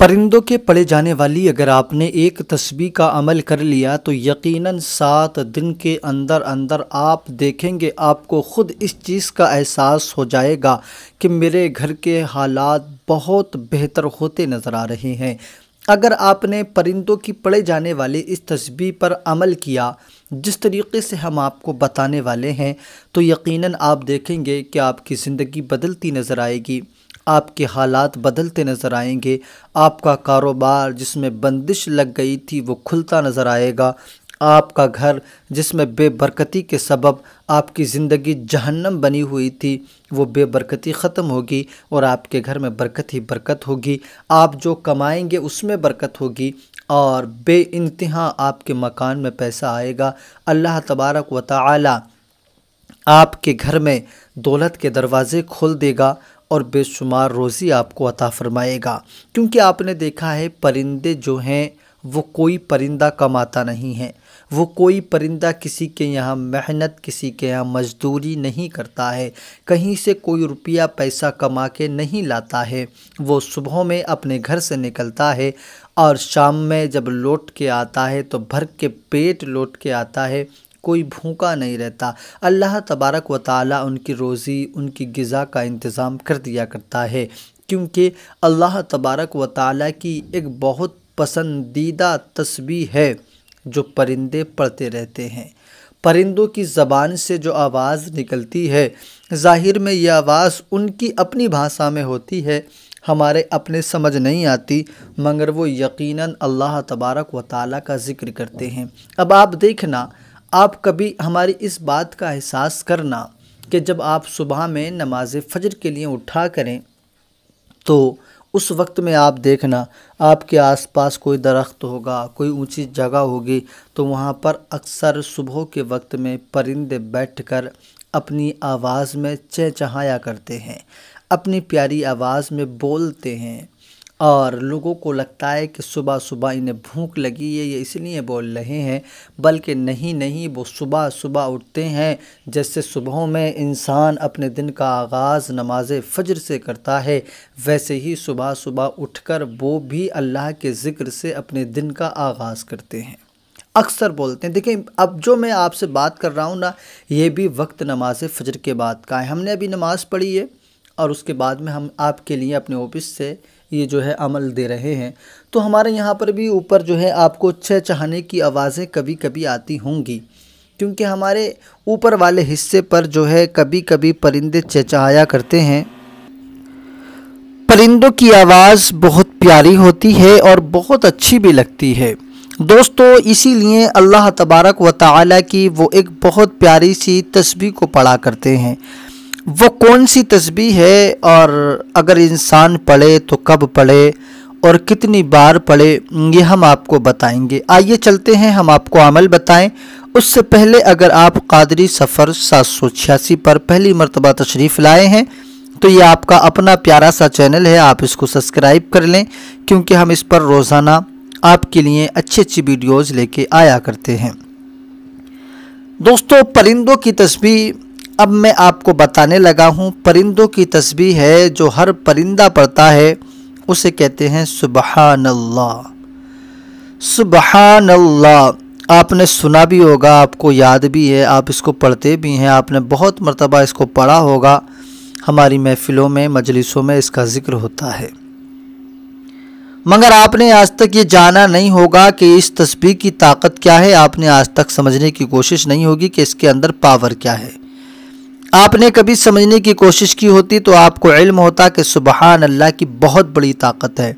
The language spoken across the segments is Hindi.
परिंदों के पढ़े जाने वाली अगर आपने एक तस्वीर का अमल कर लिया तो यकीनन सात दिन के अंदर अंदर आप देखेंगे आपको ख़ुद इस चीज़ का एहसास हो जाएगा कि मेरे घर के हालात बहुत बेहतर होते नज़र आ रहे हैं अगर आपने परिंदों की पढ़े जाने वाली इस तस्वीर पर अमल किया जिस तरीके से हम आपको बताने वाले हैं तो यकीनन आप देखेंगे कि आपकी ज़िंदगी बदलती नज़र आएगी आपके हालात बदलते नज़र आएंगे आपका कारोबार जिसमें बंदिश लग गई थी वो खुलता नज़र आएगा आपका घर जिसमें बेबरकती के सबब आपकी ज़िंदगी जहन्नम बनी हुई थी वो बेबरकती ख़त्म होगी और आपके घर में बरकत ही बरकत होगी आप जो कमाएंगे उसमें बरकत होगी और बे इंतहा आपके मकान में पैसा आएगा अल्लाह तबारक व ताली आपके घर में दौलत के दरवाज़े खोल देगा और बेशुमार रोज़ी आपको अता फरमाएगा क्योंकि आपने देखा है परिंदे जो हैं वो कोई परिंदा कमाता नहीं है वो कोई परिंदा किसी के यहाँ मेहनत किसी के यहाँ मजदूरी नहीं करता है कहीं से कोई रुपया पैसा कमा के नहीं लाता है वो सुबह में अपने घर से निकलता है और शाम में जब लौट के आता है तो भर के पेट लौट के आता है कोई भूखा नहीं रहता अल्लाह तबारक व ताली उनकी रोज़ी उनकी गज़ा का इंतज़ाम कर दिया करता है क्योंकि अल्लाह तबारक व ताली की एक बहुत पसंदीदा तस्वीर है जो परिंदे पढ़ते रहते हैं परिंदों की ज़बान से जो आवाज़ निकलती है ज़ाहिर में यह आवाज़ उनकी अपनी भाषा में होती है हमारे अपने समझ नहीं आती मगर वो यकीनन अल्लाह तबारक व ताली का ज़िक्र करते हैं अब आप देखना आप कभी हमारी इस बात का एहसास करना कि जब आप सुबह में नमाज फजर के लिए उठा करें तो उस वक्त में आप देखना आपके आसपास कोई दरख्त होगा कोई ऊंची जगह होगी तो वहाँ पर अक्सर सुबह के वक्त में परिंदे बैठकर अपनी आवाज़ में चहचहाया करते हैं अपनी प्यारी आवाज़ में बोलते हैं और लोगों को लगता है कि सुबह सुबह इन्हें भूख लगी है ये इसलिए बोल रहे हैं बल्कि नहीं नहीं वो सुबह सुबह उठते हैं जैसे सुबहों में इंसान अपने दिन का आगाज़ नमाज फ़जर से करता है वैसे ही सुबह सुबह उठकर वो भी अल्लाह के ज़िक्र से अपने दिन का आगाज़ करते हैं अक्सर बोलते हैं देखिए अब जो मैं आपसे बात कर रहा हूँ ना ये भी वक्त नमाज फ़जर के बाद का है हमने अभी नमाज़ पढ़ी है और उसके बाद में हम आपके लिए अपने ऑफिस से ये जो है अमल दे रहे हैं तो हमारे यहाँ पर भी ऊपर जो है आपको छः चहाने की आवाज़ें कभी कभी आती होंगी क्योंकि हमारे ऊपर वाले हिस्से पर जो है कभी कभी परिंदे चहचहाया करते हैं परिंदों की आवाज़ बहुत प्यारी होती है और बहुत अच्छी भी लगती है दोस्तों इसीलिए अल्लाह तबारक व ताली की वो एक बहुत प्यारी सी तस्वीर को पढ़ा करते हैं वो कौन सी तस्बी है और अगर इंसान पढ़े तो कब पढ़े और कितनी बार पढ़े ये हम आपको बताएंगे आइए चलते हैं हम आपको अमल बताएं उससे पहले अगर आप कादरी सफ़र सात सौ छियासी पर पहली मरतबा तशरीफ़ लाए हैं तो ये आपका अपना प्यारा सा चैनल है आप इसको सब्सक्राइब कर लें क्योंकि हम इस पर रोज़ाना आपके लिए अच्छी अच्छी वीडियोज़ लेके आया करते हैं दोस्तों परिंदों की तस्वीर अब मैं आपको बताने लगा हूँ परिंदों की तस्वीर है जो हर परिंदा पढ़ता है उसे कहते हैं सुबहान अल्लाह सुबहान अल्लाह आपने सुना भी होगा आपको याद भी है आप इसको पढ़ते भी हैं आपने बहुत मरतबा इसको पढ़ा होगा हमारी महफ़िलों में मजलिसों में इसका ज़िक्र होता है मगर आपने आज तक ये जाना नहीं होगा कि इस तस्वीर की ताकत क्या है आपने आज तक समझने की कोशिश नहीं होगी कि इसके अंदर पावर क्या है आपने कभी समझने की कोशिश की होती तो आपको इल्म होता कि सुबहान अल्लाह की बहुत बड़ी ताकत है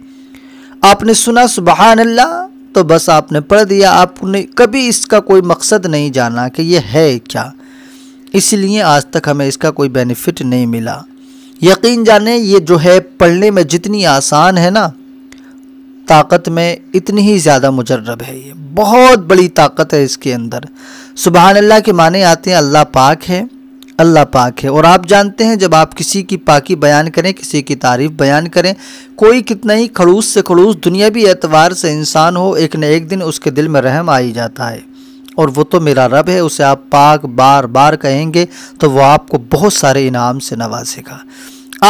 आपने सुना सुबहान अल्लाह तो बस आपने पढ़ दिया आपने कभी इसका कोई मकसद नहीं जाना कि यह है क्या इसलिए आज तक हमें इसका कोई बेनिफिट नहीं मिला यकीन जाने ये जो है पढ़ने में जितनी आसान है ना ताकत में इतनी ही ज़्यादा मुजरब है ये बहुत बड़ी ताकत है इसके अंदर सुबहानल्ला के माने आते हैं अल्लाह पाक है अल्लाह पाक है और आप जानते हैं जब आप किसी की पाकी बयान करें किसी की तारीफ़ बयान करें कोई कितना ही खड़ूस से खड़ूस दुनियावी एतवार से इंसान हो एक न एक दिन उसके दिल में रहम आ ही जाता है और वो तो मेरा रब है उसे आप पाक बार बार कहेंगे तो वह आपको बहुत सारे इनाम से नवाजेगा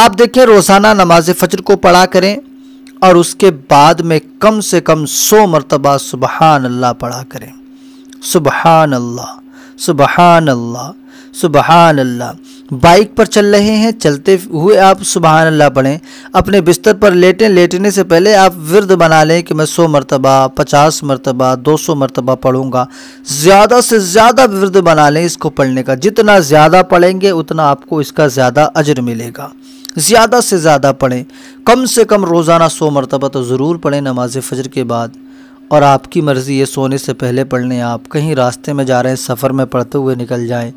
आप देखें रोज़ाना नमाज फजर को पढ़ा करें और उसके बाद में कम से कम सौ मरतबा सुबहान अल्लाह पढ़ा करें सुबहान अल्लाह सुबहान अल्लाह सुबहान अल्लाह बाइक पर चल रहे हैं चलते हुए आप सुबहान अल्लाह पढ़ें अपने बिस्तर पर लेटें लेटने से पहले आप विरद बना लें कि मैं सौ मरतबा पचास मरतबा दो सौ मरतबा पढ़ूँगा ज़्यादा से ज़्यादा विरद बना लें इसको पढ़ने का जितना ज़्यादा पढ़ेंगे उतना आपको इसका ज़्यादा अजर मिलेगा ज़्यादा से ज़्यादा पढ़ें कम से कम रोज़ाना सौ मरतबा तो ज़रूर पढ़ें नमाज फ़जर के बाद और आपकी मर्ज़ी ये सोने से पहले पढ़ लें आप कहीं रास्ते में जा रहे हैं सफ़र में पढ़ते हुए निकल जाएं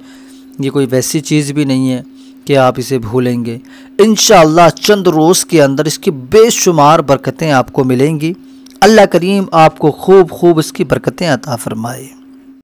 ये कोई वैसी चीज़ भी नहीं है कि आप इसे भूलेंगे इन चंद रोज़ के अंदर इसकी बेशुमार बरकतें आपको मिलेंगी अल्लाह करीम आपको खूब खूब इसकी बरकतें अता फरमाए